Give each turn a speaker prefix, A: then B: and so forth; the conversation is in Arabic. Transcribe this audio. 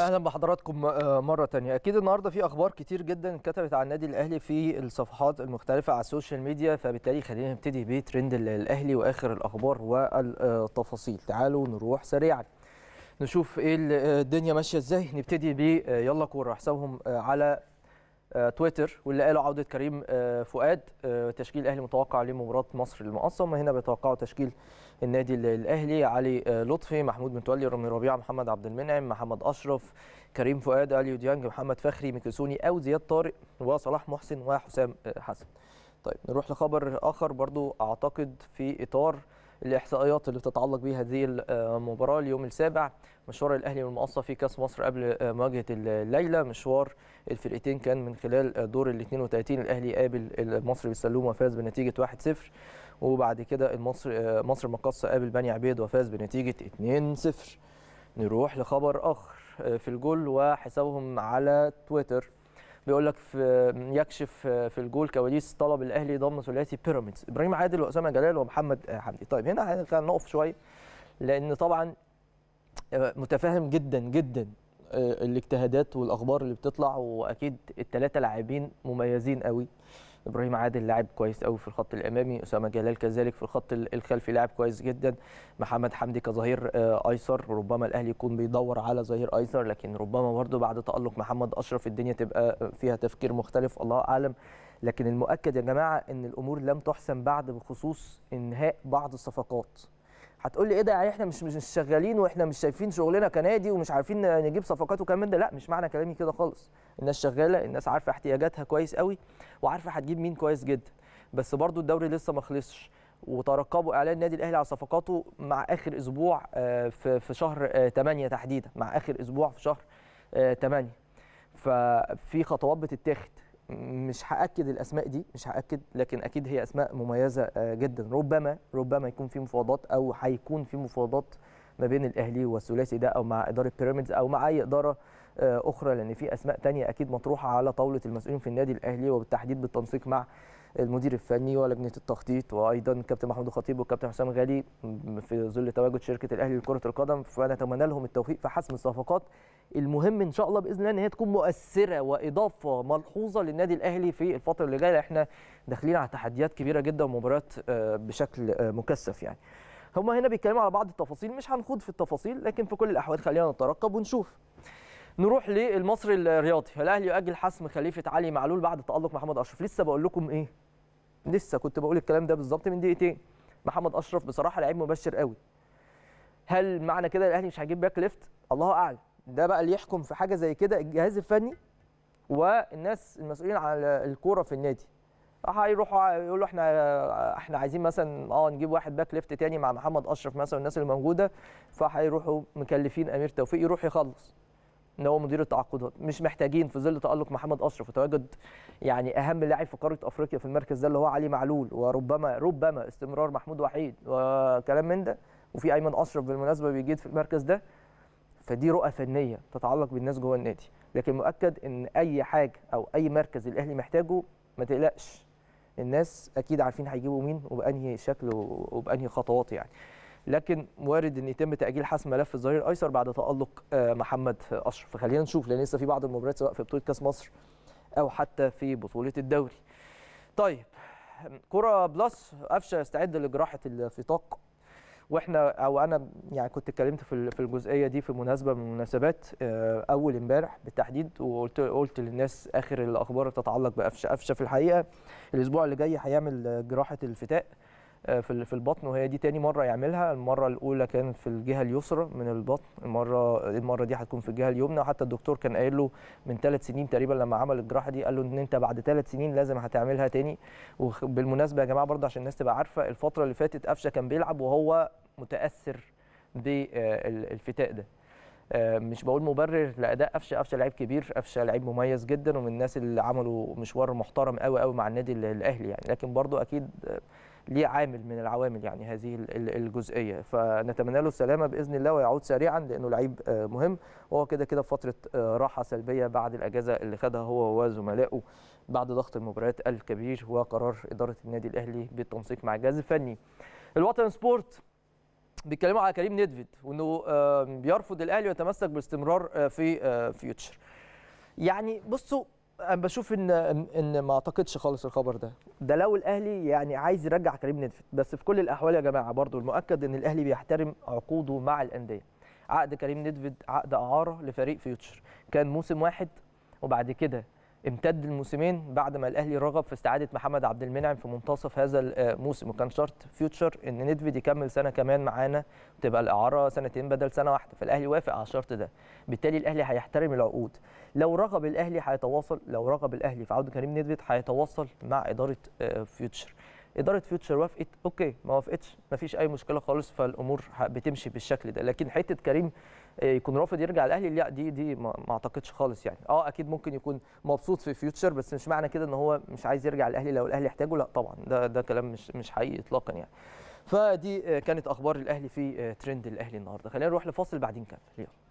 A: اهلا بحضراتكم آه، مره تانية اكيد النهارده في اخبار كتير جدا اتكتبت عن النادي الاهلي في الصفحات المختلفه على السوشيال ميديا فبالتالي خلينا نبتدي بترند الاهلي واخر الاخبار والتفاصيل تعالوا نروح سريعا نشوف ايه الدنيا ماشيه ازاي نبتدي ب آه، يلا كوره حسابهم آه، على آه، تويتر واللي قاله عوده كريم آه، فؤاد آه، تشكيل الاهلي متوقع لمباراه مصر المقصم هنا بيتوقعوا تشكيل النادي الاهلي علي لطفي محمود متولي رامي ربيعه محمد عبد المنعم محمد اشرف كريم فؤاد اليو ديانج محمد فخري ميكلسوني او زياد طارق وصلاح محسن وحسام حسن طيب نروح لخبر اخر برضو اعتقد في اطار الاحصائيات اللي تتعلق بهذه المباراه آه، اليوم السابع مشوار الاهلي والمقصه في كاس مصر قبل آه، مواجهه الليله مشوار الفرقتين كان من خلال آه، دور ال 32 الاهلي قابل المصري بالسلوم وفاز بنتيجه 1-0 وبعد كده المصري مصر مقصه قابل بني عبيد وفاز بنتيجه 2-0 نروح لخبر اخر في الجول وحسابهم على تويتر بيقول لك في يكشف في الجول كواليس طلب الاهلي ضم ثلاثي بيراميدز ابراهيم عادل واسامه جلال ومحمد حمدي طيب هنا خلينا نقف شويه لان طبعا آه، متفاهم جدا جدا آه، الاجتهادات والاخبار اللي بتطلع واكيد الثلاثه لاعبين مميزين قوي ابراهيم عادل لاعب كويس قوي في الخط الامامي اسامه جلال كذلك في الخط الخلفي لاعب كويس جدا محمد حمدي كظهير آه، ايسر ربما الاهلي يكون بيدور على ظهير ايسر لكن ربما برضه بعد تالق محمد اشرف الدنيا تبقى آه، فيها تفكير مختلف الله اعلم لكن المؤكد يا جماعه ان الامور لم تحسم بعد بخصوص انهاء بعض الصفقات هتقول لي ايه ده يعني احنا مش مش شغالين واحنا مش شايفين شغلنا كنادي ومش عارفين نجيب صفقات وكلام من ده لا مش معنى كلامي كده خالص الناس شغاله الناس عارفه احتياجاتها كويس قوي وعارفه هتجيب مين كويس جدا بس برضو الدوري لسه ما خلصش وترقبوا اعلان النادي الاهلي على صفقاته مع اخر اسبوع آه، في في شهر 8 آه، تحديدا مع اخر اسبوع في شهر 8 آه، ففي خطوات بتتاخد مش هاكد الاسماء دي مش هاكد لكن اكيد هي اسماء مميزه آه، جدا ربما ربما يكون في مفاوضات او هيكون في مفاوضات ما بين الاهلي والثلاثي ده او مع اداره بيراميدز او مع اي اداره آه، اخرى لان في اسماء تانية اكيد مطروحه على طاوله المسؤولين في النادي الاهلي وبالتحديد بالتنسيق مع المدير الفني ولجنه التخطيط وايضا كابتن محمود الخطيب والكابتن حسام غالي في ظل تواجد شركه الاهلي لكره القدم فنتمنى لهم التوفيق في حسم الصفقات المهم ان شاء الله باذن الله ان هي تكون مؤثره واضافه ملحوظه للنادي الاهلي في الفتره اللي جايه احنا داخلين على تحديات كبيره جدا ومباريات آه، بشكل آه، مكثف يعني هما هنا بيتكلموا على بعض التفاصيل مش هنخوض في التفاصيل لكن في كل الاحوال خلينا نترقب ونشوف نروح للمصري الرياضي الاهلي يؤجل حسم خليفه علي معلول بعد تالق محمد اشرف لسه بقول لكم ايه لسه كنت بقول الكلام ده بالظبط من دقيقتين محمد اشرف بصراحه لعيب مبشر قوي هل معنى كده الاهلي مش هيجيب باك ليفت الله اعلم ده بقى اللي يحكم في حاجه زي كده الجهاز الفني والناس المسؤولين على الكوره في النادي هيروحوا يقولوا احنا احنا عايزين مثلا اه نجيب واحد باك ليفت تاني مع محمد اشرف مثلا والناس اللي موجوده فهيروحوا مكلفين امير توفيق يروح يخلص ان هو مدير التعاقدات مش محتاجين في ظل تالق محمد اشرف وتواجد يعني اهم لاعب في قاره افريقيا في المركز ده اللي هو علي معلول وربما ربما استمرار محمود وحيد وكلام من ده وفي ايمن اشرف بالمناسبه بيجيد في المركز ده فدي رؤى فنيه تتعلق بالناس جوه النادي لكن مؤكد ان اي حاجه او اي مركز الاهلي محتاجه ما تقلقش الناس اكيد عارفين هيجيبوا مين وبانهي شكل وبانهي خطوات يعني لكن وارد ان يتم تاجيل حسم ملف الظهير الايسر بعد تالق آه، محمد اشرف فخلينا نشوف لان لسه في بعض المباريات سواء في بطوله كاس مصر او حتى في بطوله الدوري طيب كره بلس قفشه يستعد لجراحه الفتاق واحنا او انا يعني كنت اتكلمت في في الجزئيه دي في مناسبه من المناسبات آه، اول امبارح بالتحديد وقلت قلت للناس اخر الاخبار تتعلق بقفشه قفشه في الحقيقه الاسبوع اللي جاي هيعمل جراحه الفتاق آه، في البطن وهي دي تاني مره يعملها المره الاولى كان في الجهه اليسرى من البطن المره المره دي هتكون في الجهه اليمنى وحتى الدكتور كان قايل له من ثلاث سنين تقريبا لما عمل الجراحه دي قال له ان انت بعد ثلاث سنين لازم هتعملها تاني وبالمناسبه يا جماعه برضه عشان الناس تبقى عارفه الفتره اللي فاتت قفشه كان بيلعب وهو متاثر بالفتاء آه، ده آه، مش بقول مبرر لاداء قفشه قفشه لعيب كبير قفشه لعيب مميز جدا ومن الناس اللي عملوا مشوار محترم قوي قوي مع النادي الاهلي يعني لكن برضه اكيد ليه عامل من العوامل يعني هذه الجزئيه فنتمنى له السلامه باذن الله ويعود سريعا لانه لعيب آه، مهم وهو كده كده في فتره آه، راحه سلبيه بعد الاجازه اللي خدها هو وزملائه بعد ضغط المباريات الكبير وقرار اداره النادي الاهلي بالتنسيق مع الجهاز الفني الوطن سبورت بيتكلموا على كريم ندفيد وانه بيرفض الاهلي ويتمسك باستمرار آه، في فيوتشر يعني بصوا انا بشوف ان ان ما اعتقدش خالص الخبر ده ده لو الاهلي يعني عايز يرجع كريم ندفت بس في كل الاحوال يا جماعه برضو المؤكد ان الاهلي بيحترم عقوده مع الانديه عقد كريم ندفت عقد اعاره لفريق فيوتشر كان موسم واحد وبعد كده امتد الموسمين بعد ما الاهلي رغب في استعاده محمد عبد المنعم في منتصف هذا الموسم آه، وكان شرط فيوتشر ان ندفيد يكمل سنه كمان معانا تبقى الاعاره سنتين بدل سنه واحده فالاهلي وافق على الشرط ده بالتالي الاهلي هيحترم العقود لو رغب الاهلي هيتواصل لو رغب الاهلي في عوده كريم ندفيد هيتواصل مع اداره فيوتشر آه، اداره فيوتشر وافقت اوكي ما وافقتش ما فيش اي مشكله خالص فالامور بتمشي بالشكل ده لكن حته كريم آه، يكون رافض يرجع الاهلي لا دي دي ما اعتقدش خالص يعني اه اكيد ممكن يكون مبسوط في فيوتشر بس مش معنى كده ان هو مش عايز يرجع الاهلي لو الاهلي احتاجه لا طبعا ده ده كلام مش مش حقيقي اطلاقا يعني فدي آه، كانت اخبار الاهلي في آه، ترند الاهلي النهارده خلينا نروح لفاصل بعدين نكمل يلا